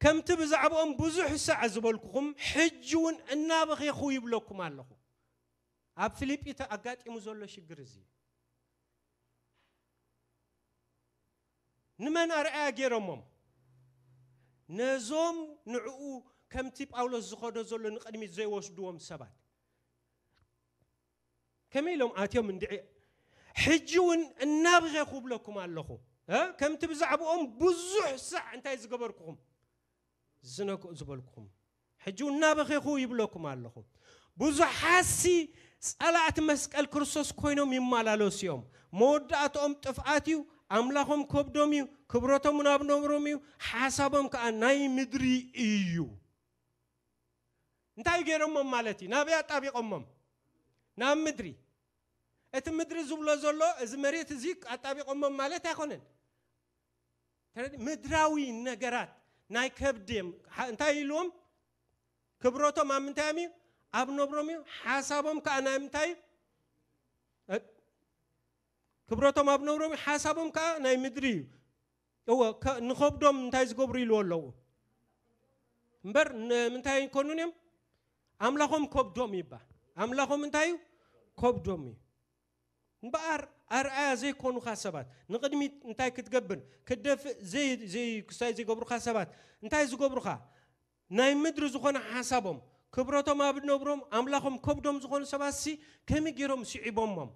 كم تبزعبهم بزح سعز بلكم حجون النابخ يخوي بلكم على ኣብ ፊልጲ ኣጋጢሙ ዘሎ ሽግር እዚ ንመን ኣርኣያ ገይሮሞም ነዞም ንዕኡ ከምቲ ጳውሎስ ዝኸዶ ዘሎ ንቕድሚት ዘይወስድዎም ሰባት ከመይ ኢሎም ኣትዮም እንድዕ ሕጂ እውን እናብኸ ክብለኩም ኣለኹ ከምቲ ብዛዕባኦም ብዙሕ ሳዕ እንታይ ዝገበርክኹም ዝነክኡ ዝበልክኹም ሕጂ እውን እናበኺኹ ይብለኩም ኣለኹ ብዙሓሲ ጸላእት መስቀል ክርስቶስ ኮይኖም ይማላለሱ እዮም መወዳእትኦም ጥፍኣት እዩ ኣምላኾም ከብዶም እዩ ክብረቶም ናብ ነብሮም እዩ ሓሳቦም ከዓ ናይ ምድሪ እዩ እንታይ እዩ ገይሮሞም ማለት እዩ ናብያ ኣጣቢቖሞም ናብ ምድሪ እቲ ምድሪ ዝብሎ ዘሎ እዚ መሬት እዚ ኣጣቢቖሞም ማለት ኣይኮነን ምድራዊ ነገራት ናይ ከብድ እንታይ ኢልዎም ክብረቶም ኣብ ምንታይ እዮም እዩ አብኖ ብሮሚዮ ሓሳቦም ከዓ ናይ ምንታይ እዩ ክብረቶም ኣብ ነብሮም ሓሳቦም ከዓ ናይ ምድሪ እዩ እወ ንከብዶም እንታይ ዝገብሩ ኢልዎ ኣለዉ እምበር ንምንታይ ይኮኑን እዮም ኣምላኾም ከብዶም ይባል ኣምላኾም እንታይ እዩ ከብዶም እዩ እምበኣር ኣርኣያ ዘይኮኑካ ሰባት ንቅድሚት እንታይ ክትገብር ክደፍእ ዘይክሳይ ዘይገብሩካ ሰባት እንታይ ዝገብሩካ ናይ ምድሪ ዝኾነ ሓሳቦም ክብረቶም ኣብ ነብሮም ኣምላኾም ከብዶም ዝኾኑ ሰባት ሲ ከመይ ገይሮም ስዒቦሞም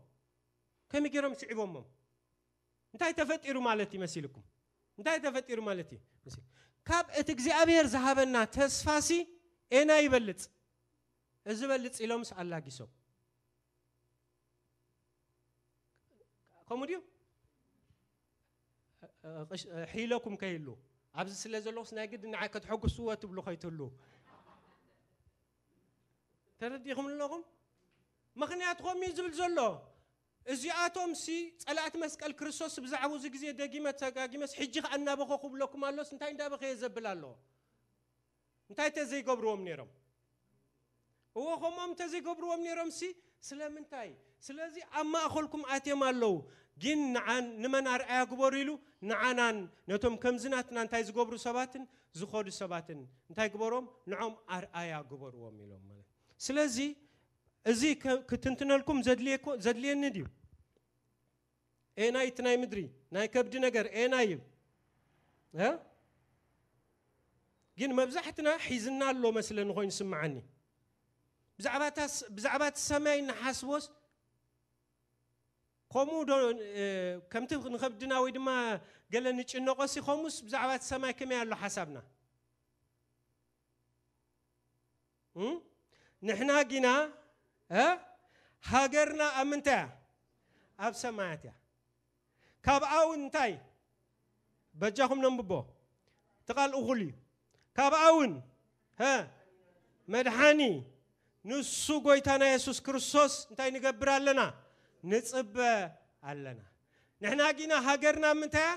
ከመይ ገይሮም ስዒቦሞም እንታይ ተፈጢሩ ማለት ይመስልኩም እንታይ ተፈጢሩ ማለት እዩ ካብ እቲ እግዚኣብሔር ዝሃበና ተስፋሲ ኤና ይበልፅ እዚ በልፅ ኢሎምስ ኣላጊሶም ከምኡ ድዩ ሒለኩም ከይህሉ ኣብዚ ስለ ዘለኹስ ናይ ግዲ ንዓይ ከተሐጉስዎ ትብሉ ከይትህሉ ተረዲኹም ኣለኹም ምክንያት ከምኡ ዝብል ዘሎ እዚኣቶም ሲ ፀላእቲ መስቀል ክርስቶስ ብዛዕባ እዚ ግዜ ደጊመት ተጋጊመስ ሕጂ ከዓ እናበኸ ክብለኩም ኣሎስ እንታይ እንዳበኸየ ዘብል ኣለዎ እንታይ ተዘይገብርዎም ነይሮም እዎ ከምኦም ተዘይገብርዎም ነይሮም ሲ ስለምንታይ ስለዚ ኣብ ማእኸልኩም ኣትዮም ኣለዉ ግን ንዓን ንመን ኣርኣያ ግበሩ ኢሉ ንዓናን ነቶም ከምዝናትና እንታይ ዝገብሩ ሰባትን ዝኸዱ ሰባትን እንታይ ግበሮም ንዖም ኣርኣያ ግበርዎም ኢሎም ስለዚ እዚ ክትንትነልኩም ዘድልየኒ ድዩ ኤናይ እቲ ናይ ምድሪ ናይ ከብዲ ነገር ኤናይ እዩ ግን መብዛሕትና ሒዝና ኣሎ መስለኒ ኮይኑ ስምዓኒ ብዛዕባ እቲ ሰማይ ንሓስቦስ ከምኡ ዶ ከምቲ ንከብድና ወይ ድማ ገለ ንጭነቆሲ ከምኡስ ብዛዕባ እቲ ሰማይ ከመይ ኣሎ ሓሳብና ንሕና ግና ሃገርና ኣብ ምንታይ እያ ኣብ ሰማያት እያ ካብኣ እውን እንታይ በጃኹም ነንብቦ ትቓል እኹል እዩ ካብኣ እውን መድሓኒ ንሱ ጎይታና የሱስ ክርስቶስ እንታይ ንገብር ኣለና ንፅበ ኣለና ንሕና ግና ሃገርና ምንታይ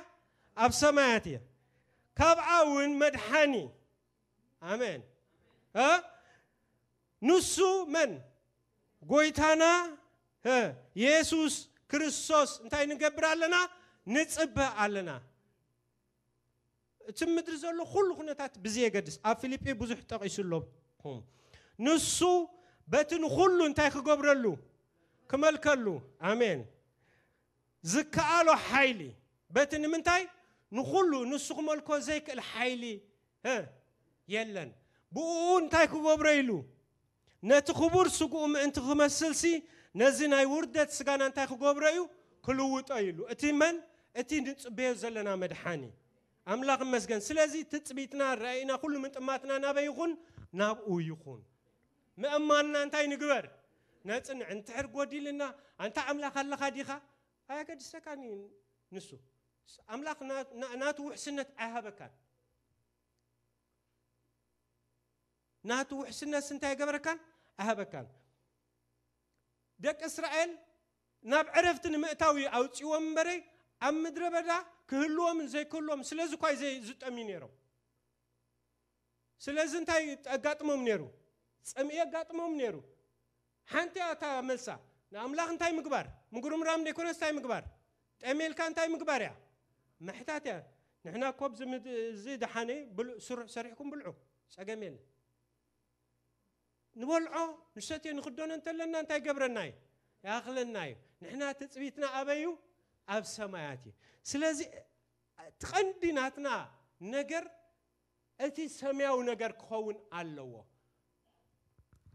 ኣብ ሰማያት እያ ካብኣ እውን መድሓኒ ኣሜን ንሱ መን ጎይታና ኢየሱስ ክርስቶስ እንታይ ንገብር ኣለና ንፅበ ኣለና እቲ ምድሪ ዘሎ ኩሉ ኩነታት ብዘየገድስ ኣብ ፊልጲ ብዙሕ ጠቂሱሎም ንሱ በቲ ንኩሉ እንታይ ክገብረሉ ክመልከሉ ኣሜን ዝከኣሎ ሓይሊ በቲ ንምንታይ ንኩሉ ንሱ ክመልኮ ዘይክእል ሓይሊ የለን ብኡ እንታይ ክገብሮ ኢሉ ነቲ ክቡር ስግኡ ምእንቲ ክመስልሲ ነዚ ናይ ውርደት ስጋና እንታይ ክገብሮ እዩ ክልውጦ ኢሉ እቲ መን እቲ ንፅበዮ ዘለና መድሓኒ ኣምላኽ መስገን ስለዚ ትፅቢትና ረአይና ኩሉ ምጥማትና ናበይ ይኹን ናብኡ ይኹን ምእማንና እንታይ ንግበር ነፅንዕ እንትሕር ጎዲልና እንታ ኣምላኽ ኣለኻ ዲኻ ኣያገድሰካን እዩ ንሱ ኣምላኽ ናቱ ውሕስነት ኣይሃበካን ናቱ ውሕስነት እንታይ ገበረካን ኣሃበካን ደቂ እስራኤል ናብ ዕረፍቲ ንምእታዊ ኣውፅዎም እምበረ ኣብ ምድረ በዳ ክህልዎምን ዘይክህልዎም ስለዚ ኳይ ዝጠምዩ ነይሮም ስለዚ እንታይ ኣጋጥሞም ነይሩ ፀምኢ ኣጋጥሞም ነይሩ ሓንቲ እታ መልሳ ንኣምላኽ እንታይ ምግባር ምጉርምራም ደይኮነስ እንታይ ምግባር ጠሜልካ እንታይ ምግባር እያ መሕታት እያ ንሕና ኮብ እዚ ድሓነ ስሩሕ ሰሪሕኩም ብልዑ ፀገም የለን نولعو نشتي نخدو انت لنا انت قبرناي يا خلناي نحنا تثبيتنا ابيو اب سماياتي سلازي تقنديناتنا نجر اتي سمياو نجر كون اللو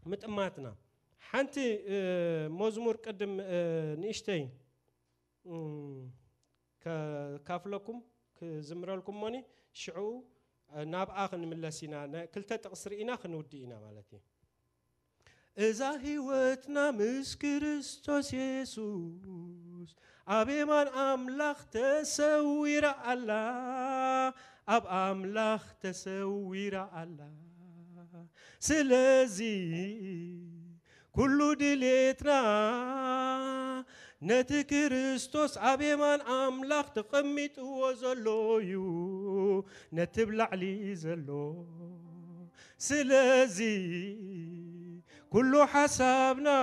متماتنا حنتي موزمور قدم نيشتي كافلكم كزمرالكم ماني شعو ناب اخن ملاسينا كلتا تقصر اينا خنودي اينا مالتي እዛ ህይወትና ምስ ክርስቶስ የሱስ ኣብ የማን ኣምላኽ ተሰዊራ ኣላ ኣብ ኣምላኽ ተሰዊራ ኣላ ስለዚ ኩሉ ድሌትና ነቲ ክርስቶስ ኣብ የማን ኣምላኽ ተቐሚጥዎ ዘሎ እዩ ነቲ ብላዕሊ ዘሎ ስለዚ كل حسابنا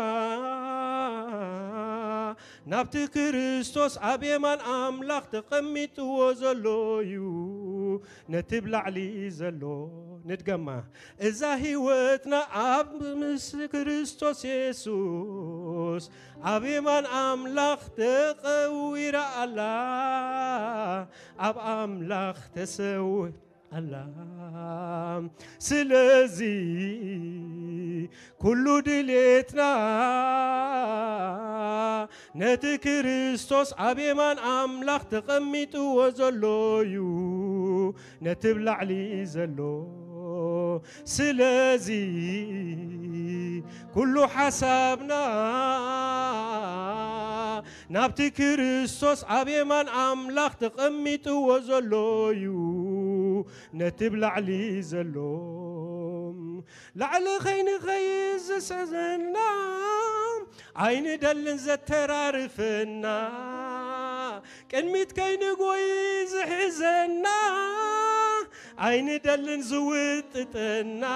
نبت كريستوس أبي من أملاك تقمت وزلويو نتبلع لي زلو نتجمع إذا هوتنا أب مس كريستوس يسوس أبي من أملاك تقوير الله أب أملاك تسوي አላም ስለዚህ ኩሉ ድሌትና ነቲ ክርስቶስ ኣብ የማን ኣምላኽ ተቐሚጡዎ ዘሎ እዩ ነቲ ብላዕሊ ዘሎ ስለዚ ኩሉ ሓሳብና ናብቲ ክርስቶስ ኣብ የማን ኣምላኽ ተቐሚጡዎ ዘሎ እዩ نتبلع لي زلوم لعل خين غيز سزنا عين دل زترار فنا كن ميت كين غويز حزنا عين دل زوطتنا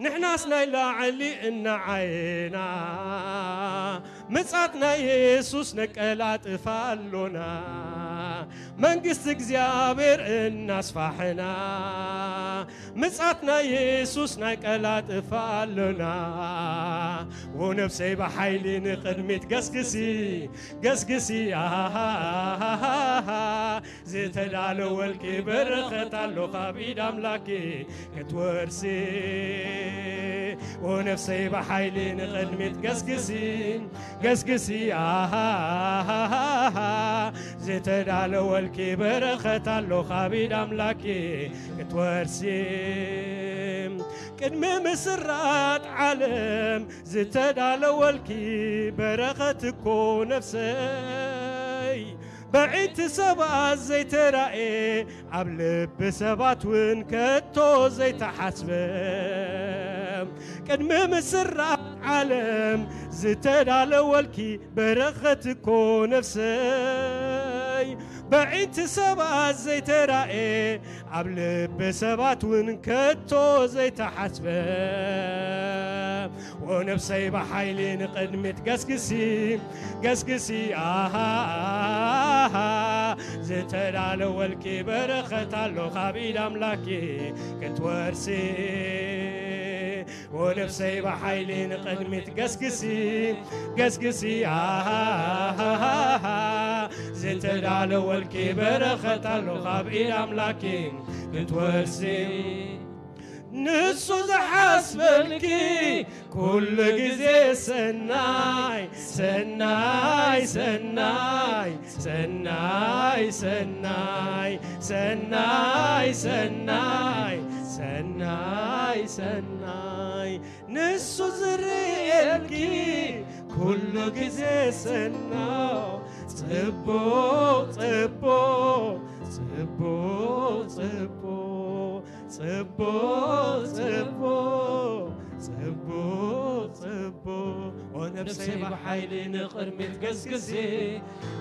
نحن اصلا لعلي ان عينا ምጻትና ኢየሱስ ነቀላጥፋሎና መንግሥቲ እግዚኣብሔር እናስፋሕና ምጻትና ኢየሱስ ናቀላጥፋሎና ወነፍሰይ ብሓይሊ ንቕድሚት ገስግሲ ገስግሲ ዝተዳለ ወልቂ በረኸት ኣሎ ካብ ኢድ ኣምላኬ ክትወርሲ ወነፍሰይ ብሓይሊ ንቕድሚት ገስግሲ ገስግሲ ዝተዳለ ወልኪ በረኸት ኣሎ ኻቢድ ኣምላኪ ክትወርሲ ቅድሚ ምስራት ዓለም ዝተዳለ ወልኪ በረኸት እኮ ነፍሰይ በዒቲ ሰባት ዘይተራእየ ኣብ ልቢ ሰባት እውን ከቶ ዘይተሓስበ ቅድሚ ምስራት عالم زتاد على والكي برختك نفسي بعينت سبات زي ترائي عبلب سبات ونكتو زيت حسب ونفسي بحيلي نقدمت قسقسي قسقسي آها آها زيت على والكي برخت على خبيد أملاكي كنت ورسي ونفسي بحيلي نقدمت قسقسي قسقسي آه، آه، آه، زيت العلو والكبر خطلو خاب إلى أملاكي نتورسي ንሱ ዝሓስበልኪ كل جزي سناي سناي سناي سناي سناي سناي سناي سناي سناي ንሱ ዝርኤልኪ ኩሉ ግዜ ሰናው ጽቦ ጽቦ ጽቦ ጽቦ ጽቦ ጽቦ صبوا صبوا ونفسي بحيلي نقر متقزقزي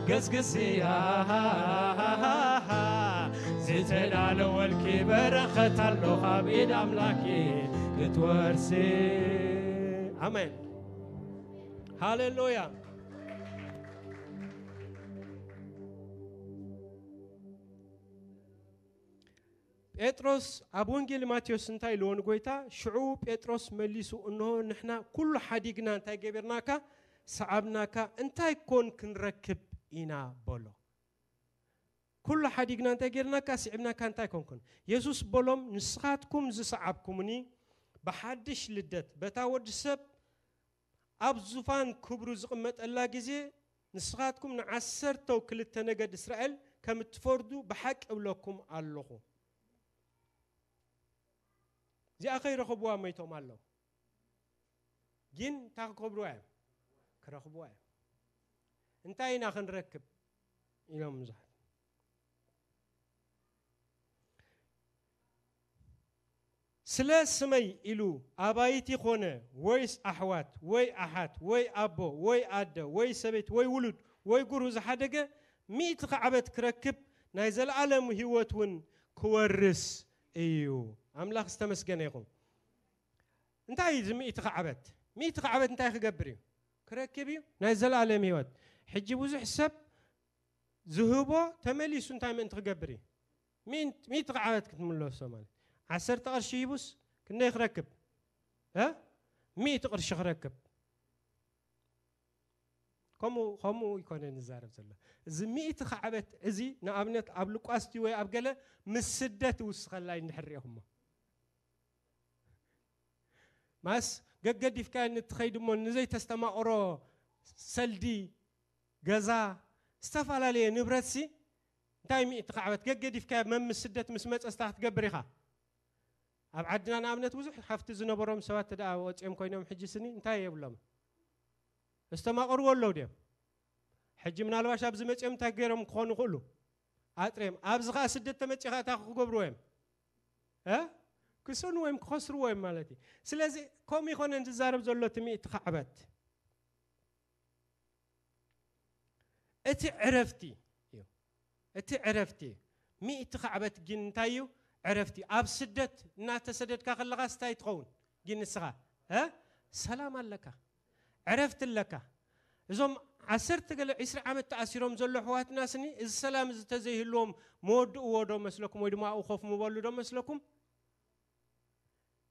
قزقزي ها ها ها زيت العلو والكبر ختلو خابيد ጴጥሮስ ኣብ ወንጌል ማቴዎስ እንታይ ልዎን ጎይታ ሽዑ ጴጥሮስ መሊሱ እንሆ ንሕና ኩሉ ሓዲግና እንታይ ገቢርናካ ሰዓብናካ እንታይ ኮን ክንረክብ ኢና በሎ ኩሉ ሓዲግና እንታይ ጌርናካ ስዕብናካ እንታይ ኮንኩን የሱስ በሎም ንስኻትኩም ዝሰዓብኩምኒ ብሓድሽ ልደት በታ ወዲ ሰብ ኣብ ዙፋን ክብሩ ዝቕመጠላ ግዜ ንስኻትኩም ንዓሰርተ ክልተ ነገድ እስራኤል ከም እትፈርዱ ብሓቂ እብለኩም ኣለኹ زي أخي رخبوا ما يتمالو جين تاك خبروا كرخبوا انت اين اخن ركب يوم زاد سلاس مي إلو أبايتي خونة ويس أحوات وي أحات وي أبو وي أدا وي سبت وي ولد وي قروز حدقة ميت قعبت كركب نايزل عالم هيوتون كورس كورس ايو املاخ استمسكن يقوم انت عايز مي تقعبت مي تقعبت انت اخ قبري كركبي نازل على ميوت حجي بوزح حسب زهوبو تملي سنتا من انت قبري مين مي تقعبت كنت من لو سومال عسرت ارشيبوس كنا يخركب ها مي تقرش يخركب ከምኡ ይኮነን ይዛረብ ዘሎ እዚ ሚኢቲ ከዓበት እዚ ንኣብነት ኣብ ልቋስ ድዩ ወይ ኣብ ገለ ምስ ስደት ይውስኸላይ እንድሕሪኦም ሞ ማስ ገገዲፍካ ንትኸይድ እሞ ንዘይተስተማቕሮ ሰልዲ ገዛ ዝተፈላለየ ንብረት ሲ እንታይ ሚኢቲ ከዓበት ገገዲፍካ መምስ ስደት ምስ መፀስታ ክትገብር ኢኻ ኣብ ዓድና ንኣብነት ብዙሕ ሃፍቲ ዝነበሮም ሰባት ወፂኦም ኮይኖም ሕጂ ስኒ እንታይ የብሎም استمر ولو دي حجي من الواش ابز مچم تاغيرم كونو كله اطريم ابز خا سدت تمچي خا تاخو غبرويم ها كسون ويم خسر ويم مالتي سلازي كوم يكون انت زارب زلو تمي تخعبت اتي عرفتي يو. اتي عرفتي مي تخعبت جنتايو اب سدت نا تسدد كخلغا ستاي تخون جنسغا ها سلام عليك ዕረፍቲ ኣለካ እዞም ዓሰርተ ገለ 20 ዓመት ተኣሲሮም ዘሎ ኣሕዋትና ስኒ እዚ ሰላም ዝተዘይህልዎም መወድእዎ ዶ መስለኩም ወይ ድማ ኣብኡ ኮፍ ምበሉ ዶ መስለኩም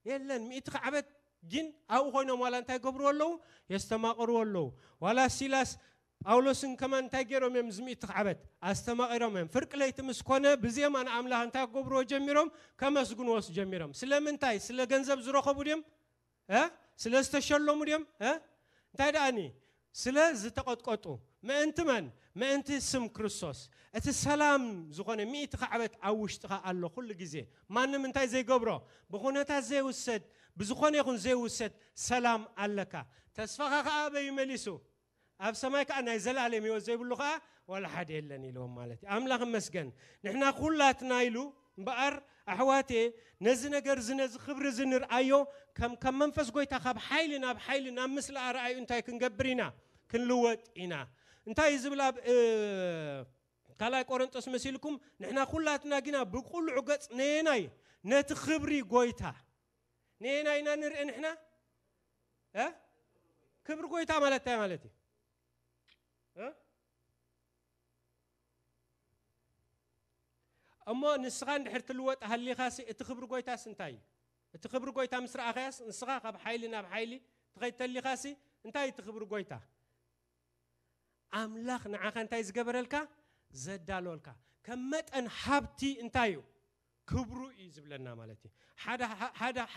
የለን ሚእቲ ዓመት ግን ኣብኡ ኮይኖም ዋላ እንታይ ገብርዎ ኣለዉ የስተማቕርዎ ኣለዉ ዋላ ሲላስ ጳውሎስን ከማ እንታይ ገይሮም እዮም ዝሚእቲ ዓመት ኣስተማቒሮም እዮም ፍርቂ ለይቲ ምስ ኮነ ብዜማ ንኣምላኽ እንታይ ክገብርዎ ጀሚሮም ከመስግንዎስ ጀሚሮም ስለምንታይ ስለ ገንዘብ ዝረኸቡ ድዮም ስለ ዝተሸለሙ ድዮም እንታይ ደኣኒ ስለ ዝተቐጥቀጡ ምእንቲ መን ምእንቲ ስም ክርስቶስ እቲ ሰላም ዝኾነ ሚእቲ ዓበት ኣብ ውሽጢኻ ኣሎ ኩሉ ግዜ ማንም እንታይ ዘይገብሮ ብኩነታት ዘይውሰድ ብዝኾነ ይኹን ዘይውሰድ ሰላም ኣለካ ተስፋኻ ከዓ በይ መሊሱ ኣብ ሰማይ ከዓ ናይ ዘላለም ህይወት ዘይብሉ ከዓ ወላ ሓደ የለን ኢልዎም ማለት እዩ ኣምላኽ መስገን ንሕና ኩላትና ኢሉ እምበኣር أحواتي نزنا جرزنا خبر زنر أيو كم كم منفس جويتا خب حيلنا بحيلنا مثل أرأي أنتي كنجبرنا كنلوت إنا أنتي زبلا ካልኣይ ቆሮንጦስ መሲልኩም ንሕና ኩላትና ግና ብቁልዑ ገጽ ነየናይ ነቲ ክብሪ ጎይታ ነየናይ ኢና ንርኢ ንሕና ክብሪ ጎይታ ማለት እንታይ ማለት እዩ እሞ ንስኻ እንድሕር ትልወጥ ሃሊኻሲ እቲ ክብሪ ጎይታስ እንታይ እዩ እቲ ክብሪ ጎይታ ምስ ረኣኸያስ ንስኻ ካብ ሓይሊ ናብ ሓይሊ ትኸይድ ተሊኻሲ እንታይ እቲ ክብሪ ጎይታ ኣምላኽ ንዓኻ እንታይ ዝገበረልካ ዘዳልወልካ ከም መጠን ሃብቲ እንታይ እዩ ክብሩ እዩ ዝብለና ማለት እዩ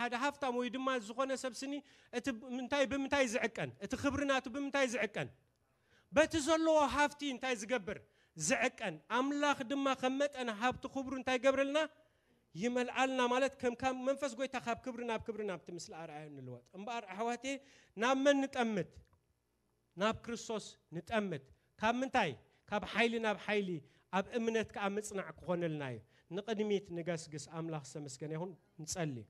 ሓደ ሃፍታም ወይ ድማ ዝኾነ ሰብ ስኒ እቲ ምንታይ ብምንታይ ዝዕቀን እቲ ክብሪ ናቱ ብምንታይ ዝዕቀን በቲ ዘለዎ ሃፍቲ እንታይ ዝገብር ዝዕቀን ኣምላኽ ድማ ከም መጠን ሃብቲ ክብሩ እንታይ ገብረልና ይመልዓልና ማለት ከም ካብ መንፈስ ጎይታ ካብ ክብሪ ናብ ክብሪ ናብቲ ምስሊ ኣርኣዩ ንልወጥ እምበኣር ኣሕዋቴ ናብ መን ንጠምት ናብ ክርስቶስ ንጠምት ካብ ምንታይ ካብ ሓይሊ ናብ ሓይሊ ኣብ እምነት ከዓ ምፅናዕ ክኾነልና እዩ ንቕድሚት ንገስግስ ኣምላኽ ዝተመስገነ ይኹን ንጸልይ